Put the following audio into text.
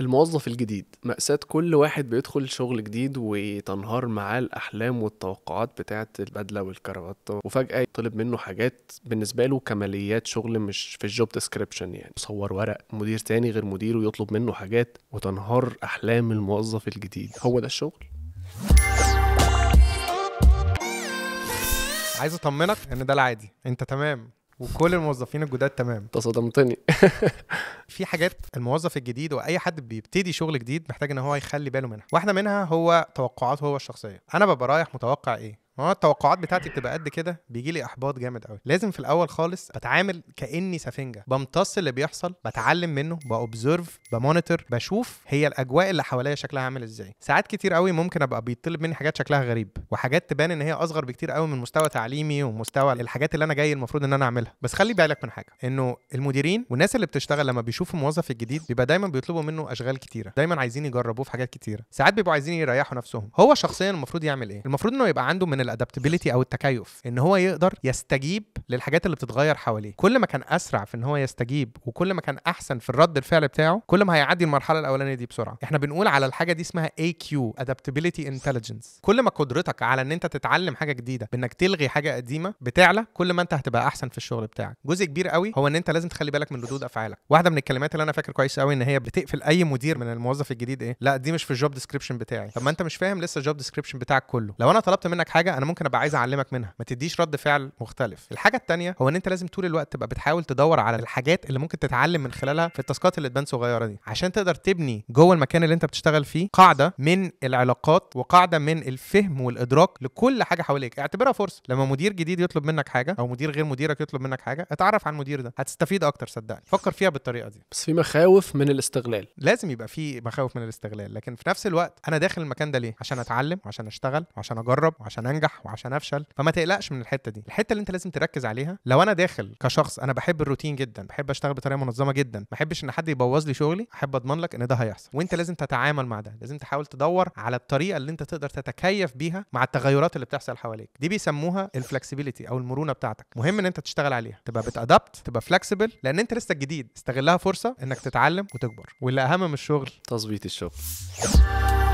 الموظف الجديد مأساة كل واحد بيدخل شغل جديد وتنهار معاه الأحلام والتوقعات بتاعة البدلة والكرافتة وفجأة يطلب منه حاجات بالنسبة له كماليات شغل مش في الجوب ديسكريبشن يعني يصور ورق مدير تاني غير مديره يطلب منه حاجات وتنهار أحلام الموظف الجديد هو ده الشغل عايز اطمنك ان ده العادي انت تمام وكل الموظفين الجداد تمام تصدمتني صدمتني في حاجات الموظف الجديد واي حد بيبتدي شغل جديد محتاج ان هو يخلي باله منها واحده منها هو توقعاته هو الشخصيه انا ببقى رايح متوقع ايه اه التوقعات بتاعتي بتبقى قد كده بيجي لي احباط جامد قوي لازم في الاول خالص بتعامل كاني سفنجه بمتص اللي بيحصل بتعلم منه باوبزرف بمونيتور بشوف هي الاجواء اللي حواليا شكلها عامل ازاي ساعات كتير قوي ممكن ابقى بيطلب مني حاجات شكلها غريب وحاجات تبان ان هي اصغر بكتير قوي من مستوى تعليمي ومستوى الحاجات اللي انا جاي المفروض ان انا اعملها بس خلي بالك من حاجه انه المديرين والناس اللي بتشتغل لما بيشوفوا الموظف الجديد بيبقى دايما بيطلبوا منه اشغال كتيره دايما عايزين يجربوه في حاجات كتيره ساعات بيبقوا عايزين يريحوا نفسهم هو شخصيا المفروض يعمل ايه المفروض انه يبقى عنده من الادابتبيليتي او التكيف ان هو يقدر يستجيب للحاجات اللي بتتغير حواليه كل ما كان اسرع في ان هو يستجيب وكل ما كان احسن في الرد الفعل بتاعه كل ما هيعدي المرحله الاولانيه دي بسرعه احنا بنقول على الحاجه دي اسمها اي كيو ادابتبيليتي انتليجنس كل ما قدرتك على ان انت تتعلم حاجه جديده بانك تلغي حاجه قديمه بتعلى كل ما انت هتبقى احسن في الشغل بتاعك جزء كبير قوي هو ان انت لازم تخلي بالك من ردود افعالك واحده من الكلمات اللي انا فاكر كويس قوي ان هي بتقفل اي مدير من الموظف الجديد ايه لا دي مش في الجوب ديسكريبشن بتاعي طب ما انت مش فاهم لسه الجوب ديسكريبشن بتاعك كله لو انا طلبت منك حاجه انا ممكن ابقى عايز اعلمك منها ما تديش رد فعل مختلف الحاجه الثانيه هو ان انت لازم طول الوقت تبقى بتحاول تدور على الحاجات اللي ممكن تتعلم من خلالها في التاسكات اللي تبان صغيره دي عشان تقدر تبني جوه المكان اللي انت بتشتغل فيه قاعده من العلاقات وقاعده من الفهم والادراك لكل حاجه حواليك اعتبرها فرصه لما مدير جديد يطلب منك حاجه او مدير غير مديرك يطلب منك حاجه اتعرف على المدير ده هتستفيد اكتر صدقني فكر فيها بالطريقه دي بس في مخاوف من الاستغلال لازم يبقى في مخاوف من الاستغلال لكن في نفس الوقت انا داخل المكان ده ليه عشان اتعلم وعشان اشتغل وعشان اجرب وعشان انجح انجح وعشان افشل فما تقلقش من الحته دي الحته اللي انت لازم تركز عليها لو انا داخل كشخص انا بحب الروتين جدا بحب اشتغل بطريقه منظمه جدا ما بحبش ان حد يبوظ لي شغلي احب اضمن لك ان ده هيحصل وانت لازم تتعامل مع ده لازم تحاول تدور على الطريقه اللي انت تقدر تتكيف بيها مع التغيرات اللي بتحصل حواليك دي بيسموها الفلكسبيليتي او المرونه بتاعتك مهم ان انت تشتغل عليها تبقى بتادبت تبقى فلكسبل لان انت لسه جديد استغلها فرصه انك تتعلم وتكبر واللي اهم من الشغل تظبيط الشغل